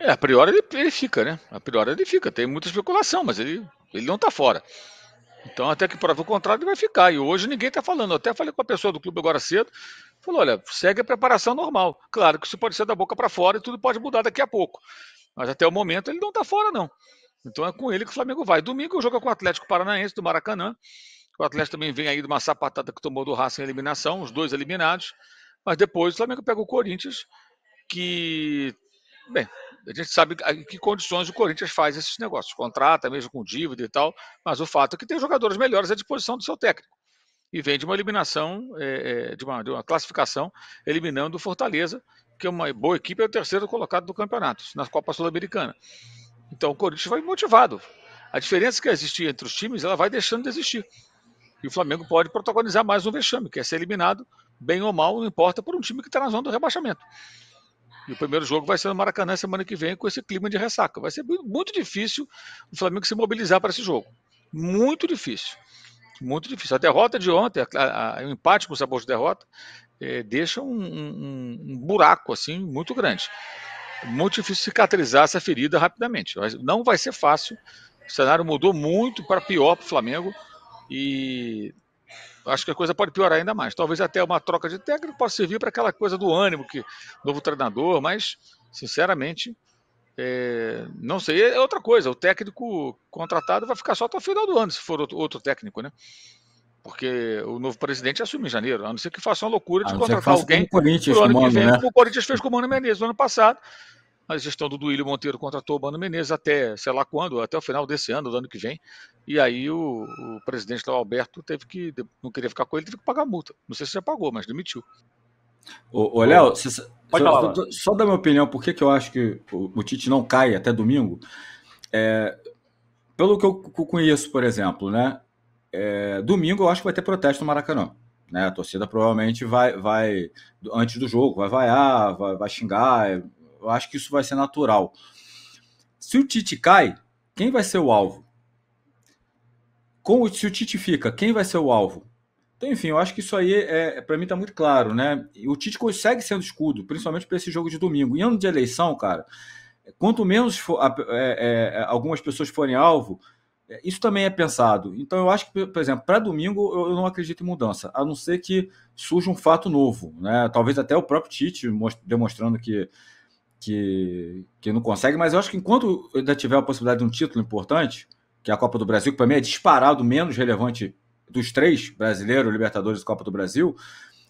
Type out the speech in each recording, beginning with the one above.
É, a priori ele, ele, fica, né? A priori ele fica. Tem muita especulação, mas ele, ele não está fora. Então, até que prova o contrário, ele vai ficar. E hoje ninguém está falando. Eu até falei com a pessoa do clube agora cedo. Falou: olha, segue a preparação normal. Claro que isso pode ser da boca para fora e tudo pode mudar daqui a pouco. Mas até o momento ele não está fora, não. Então é com ele que o Flamengo vai. Domingo jogo é com o Atlético Paranaense do Maracanã. O Atlético também vem aí de uma sapatada que tomou do Racing em eliminação, os dois eliminados. Mas depois o Flamengo pega o Corinthians, que, bem, a gente sabe em que condições o Corinthians faz esses negócios. Contrata mesmo com dívida e tal, mas o fato é que tem jogadores melhores à disposição do seu técnico. E vem de uma eliminação, é, é de, uma, de uma classificação, eliminando o Fortaleza, que é uma boa equipe, é o terceiro colocado do campeonato, na Copa Sul-Americana. Então o Corinthians vai motivado. A diferença que existe entre os times, ela vai deixando de existir. E o Flamengo pode protagonizar mais um vexame, que é ser eliminado, bem ou mal, não importa, por um time que está na zona do rebaixamento. E o primeiro jogo vai ser no Maracanã semana que vem, com esse clima de ressaca. Vai ser muito difícil o Flamengo se mobilizar para esse jogo. Muito difícil. Muito difícil. A derrota de ontem, o empate com o sabor de derrota, é, deixa um, um, um, buraco assim muito grande. Muito difícil cicatrizar essa ferida rapidamente. Não vai ser fácil. O cenário mudou muito para pior para o Flamengo. E acho que a coisa pode piorar ainda mais. Talvez até uma troca de técnico possa servir para aquela coisa do ânimo, que novo treinador, mas, sinceramente, é, não sei. É outra coisa, o técnico contratado vai ficar só até o final do ano, se for outro, outro técnico, né? Porque o novo presidente assume em janeiro, a não ser que faça uma loucura de contratar alguém. O Corinthians, ano que vem, né? o Corinthians fez com o Mano Menezes no ano passado, a gestão do Duílio Monteiro contratou o Mano Menezes até, sei lá quando, até o final desse ano, do ano que vem. E aí o, o presidente o Alberto, teve que, não queria ficar com ele, teve que pagar a multa. Não sei se já pagou, mas demitiu. Ô, ô Léo, Pode só, falar, só, só da minha opinião, por que, que eu acho que o, o Tite não cai até domingo? É, pelo que eu conheço, por exemplo, né? É, domingo eu acho que vai ter protesto no Maracanã. Né? A torcida provavelmente vai, vai antes do jogo, vai vaiar, vai, vai xingar, é, eu acho que isso vai ser natural. Se o Tite cai, quem vai ser o alvo? Com, se o Tite fica, quem vai ser o alvo? Então, enfim, eu acho que isso aí, é, é para mim, está muito claro, né? O Tite consegue sendo escudo, principalmente para esse jogo de domingo. Em ano de eleição, cara, quanto menos for, é, é, é, algumas pessoas forem alvo, é, isso também é pensado. Então, eu acho que, por exemplo, para domingo, eu não acredito em mudança, a não ser que surja um fato novo, né? Talvez até o próprio Tite demonstrando que que, que não consegue, mas eu acho que enquanto ainda tiver a possibilidade de um título importante, que é a Copa do Brasil, que para mim é disparado menos relevante dos três, brasileiro, Libertadores e Copa do Brasil,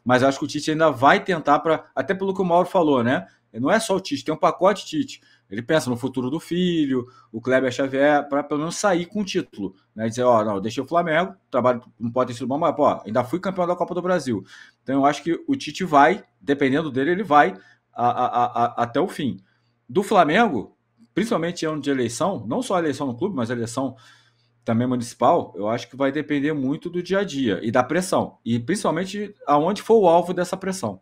mas eu acho que o Tite ainda vai tentar para, até pelo que o Mauro falou, né? Não é só o Tite, tem um pacote Tite. Ele pensa no futuro do filho, o Kleber Xavier, para pelo menos sair com o título. Né? dizer, ó, oh, não, deixei o Flamengo, trabalho não pode ter sido bom, mas pô, ainda fui campeão da Copa do Brasil. Então eu acho que o Tite vai, dependendo dele, ele vai a, a, a, até o fim. Do Flamengo, principalmente ano de eleição, não só a eleição no clube, mas a eleição também municipal, eu acho que vai depender muito do dia a dia e da pressão, e principalmente aonde for o alvo dessa pressão.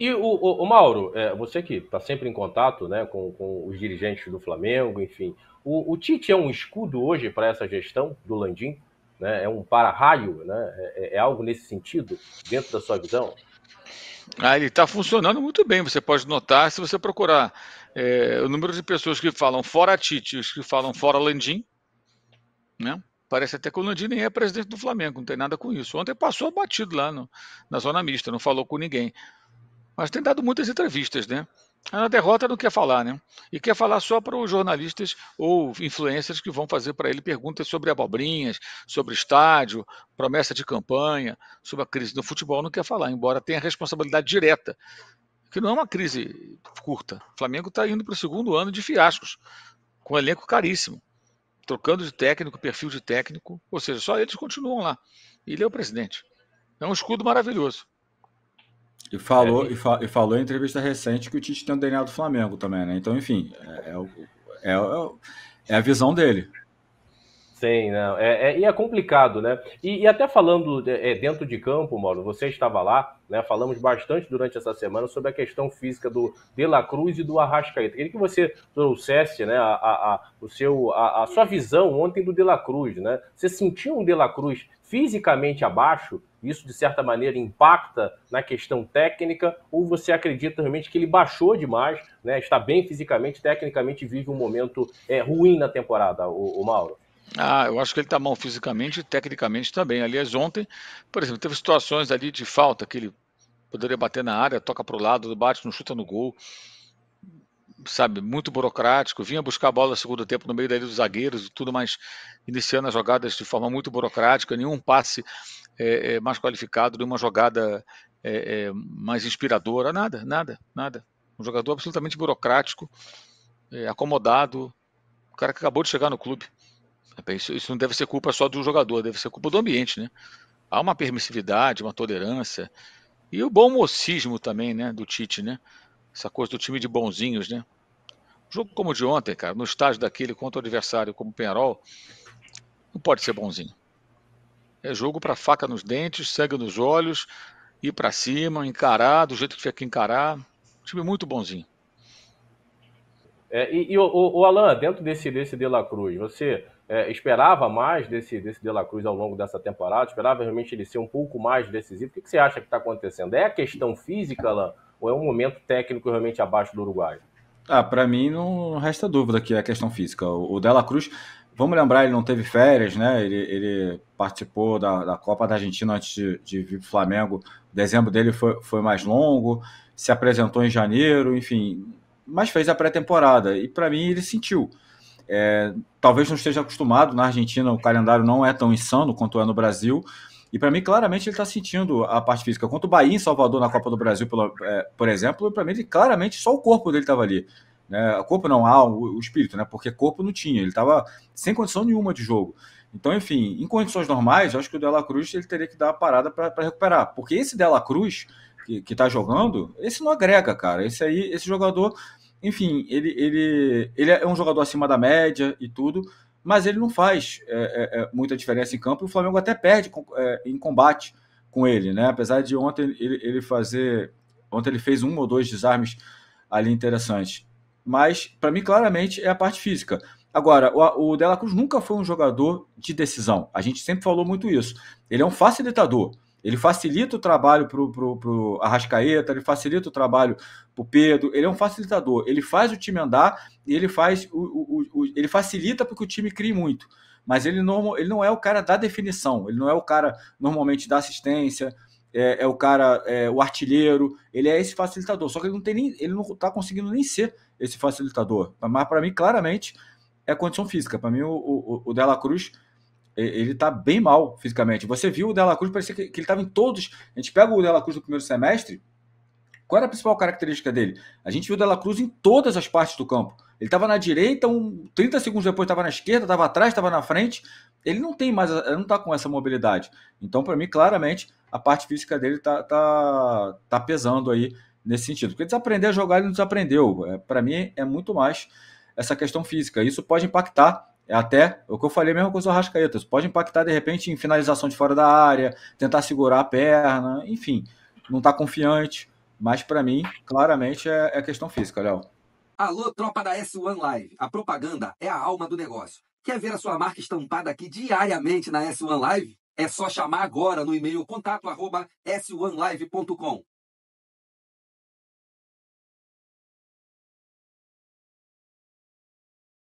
E o, o, o Mauro, é, você que está sempre em contato né, com, com, os dirigentes do Flamengo, enfim, o, o Tite é um escudo hoje para essa gestão do Landim? Né, é um para-raio? Né, é, é, é algo nesse sentido, dentro da sua visão? Ah, ele está funcionando muito bem. Você pode notar, se você procurar é, o número de pessoas que falam fora Tite e os que falam fora Landim, né? Parece até que o Landim nem é presidente do Flamengo, não tem nada com isso. Ontem passou batido lá no, na zona mista, não falou com ninguém. Mas tem dado muitas entrevistas, né? Na é derrota não quer falar, né? E quer falar só para os jornalistas ou influencers que vão fazer para ele perguntas sobre abobrinhas, sobre estádio, promessa de campanha, sobre a crise do futebol. Não quer falar, embora tenha responsabilidade direta, que não é uma crise curta. O Flamengo está indo para o segundo ano de fiascos, com um elenco caríssimo, trocando de técnico, perfil de técnico, ou seja, só eles continuam lá. Ele é o presidente. É um escudo maravilhoso. E falou, é, e, fa e, falou em entrevista recente que o Tite tem o DNA do Flamengo também, né? Então, enfim, é, é, é a visão dele. Sim, não. É, é, e é complicado, né? E, e até falando de, é, dentro de campo, Mauro, você estava lá, né? Falamos bastante durante essa semana sobre a questão física do De La Cruz e do Arrascaeta. Queria que você trouxesse né, a, a, a o seu, a, a, sua visão ontem do De La Cruz, né? Você sentiu um De La Cruz fisicamente abaixo isso, de certa maneira, impacta na questão técnica? Ou você acredita realmente que ele baixou demais, né? está bem fisicamente, tecnicamente vive um momento é, ruim na temporada, o, o Mauro? Ah, eu acho que ele está mal fisicamente e tecnicamente também. Aliás, ontem, por exemplo, teve situações ali de falta que ele poderia bater na área, toca para o lado, bate, não chuta no gol. Sabe, muito burocrático. Vinha buscar a bola no segundo tempo no meio dali dos zagueiros e tudo, mais iniciando as jogadas de forma muito burocrática, nenhum passe é, é, mais qualificado, de uma jogada é, é, mais inspiradora, nada, nada, nada. Um jogador absolutamente burocrático, é, acomodado, o cara que acabou de chegar no clube. Isso, isso não deve ser culpa só do jogador, deve ser culpa do ambiente, né? Há uma permissividade, uma tolerância e o bom mocismo também, né, do Tite, né? Essa coisa do time de bonzinhos, né? Jogo como o de ontem, cara, no estágio daquele contra o adversário como o Penarol, não pode ser bonzinho. É jogo para faca nos dentes, sangue nos olhos, ir para cima, encarar do jeito que tiver que encarar. Um time muito bonzinho. É, e, e o, o, Alan, dentro desse, desse De La Cruz, você é, esperava mais desse, desse De La Cruz ao longo dessa temporada? Esperava realmente ele ser um pouco mais decisivo? O que, que você acha que está acontecendo? É a questão física, Alan, ou é um momento técnico realmente abaixo do Uruguai? Ah, para mim não resta dúvida que é a questão física. O, o De La Cruz Vamos lembrar, ele não teve férias, né? Ele, ele participou da, da, Copa da Argentina antes de, de vir para o Flamengo. O dezembro dele foi, foi mais longo, se apresentou em janeiro, enfim, mas fez a pré-temporada. E para mim ele sentiu. É, talvez não esteja acostumado. Na Argentina o calendário não é tão insano quanto é no Brasil. E para mim, claramente, ele está sentindo a parte física. Quanto o Bahia em Salvador na Copa do Brasil, é, por exemplo, para mim, ele, claramente só o corpo dele estava ali. Né? Corpo não, há o, o espírito, né? Porque corpo não tinha, ele estava sem condição nenhuma de jogo. Então, enfim, em condições normais, eu acho que o Dela Cruz ele teria que dar a parada para recuperar. Porque esse Dela Cruz que, está jogando, esse não agrega, cara. Esse aí, esse jogador, enfim, ele, ele, ele é um jogador acima da média e tudo, mas ele não faz é, é, é muita diferença em campo. E o Flamengo até perde com, é, em combate com ele, né? Apesar de ontem ele, ele fazer. Ontem ele fez um ou dois desarmes ali interessantes mas para mim claramente é a parte física. Agora, o, o Dela Cruz nunca foi um jogador de decisão. A gente sempre falou muito isso. Ele é um facilitador. Ele facilita o trabalho para o Arrascaeta, ele facilita o trabalho para o Pedro, ele é um facilitador. Ele faz o time andar e ele faz o, o, o ele facilita para que o time crie muito. Mas ele não, ele não é o cara da definição, ele não é o cara normalmente da assistência é, é o cara, é, o artilheiro, ele é esse facilitador. Só que ele não tem nem, ele não está conseguindo nem ser esse facilitador. Mas para mim, claramente, é condição física. Para mim, o, o, o Dela Cruz ele está bem mal fisicamente. Você viu o Dela Cruz, parecia que, que ele estava em todos. A gente pega o Dela Cruz do primeiro semestre. Qual era a principal característica dele? A gente viu o Dela Cruz em todas as partes do campo. Ele estava na direita, um, 30 segundos depois estava na esquerda, estava atrás, estava na frente. Ele não tem mais, ele não está com essa mobilidade. Então, para mim, claramente, a parte física dele está tá, tá pesando aí nesse sentido. Porque desaprender a jogar, ele não desaprendeu. É, para mim, é muito mais essa questão física. Isso pode impactar até é o que eu falei mesmo com os Arrascaetas. Pode impactar, de repente, em finalização de fora da área, tentar segurar a perna, enfim. Não está confiante. Mas, para mim, claramente, é, é questão física, Léo. Alô, tropa da S1 Live. A propaganda é a alma do negócio. Quer ver a sua marca estampada aqui diariamente na S1 Live? É só chamar agora no e-mail contatos 1 livecom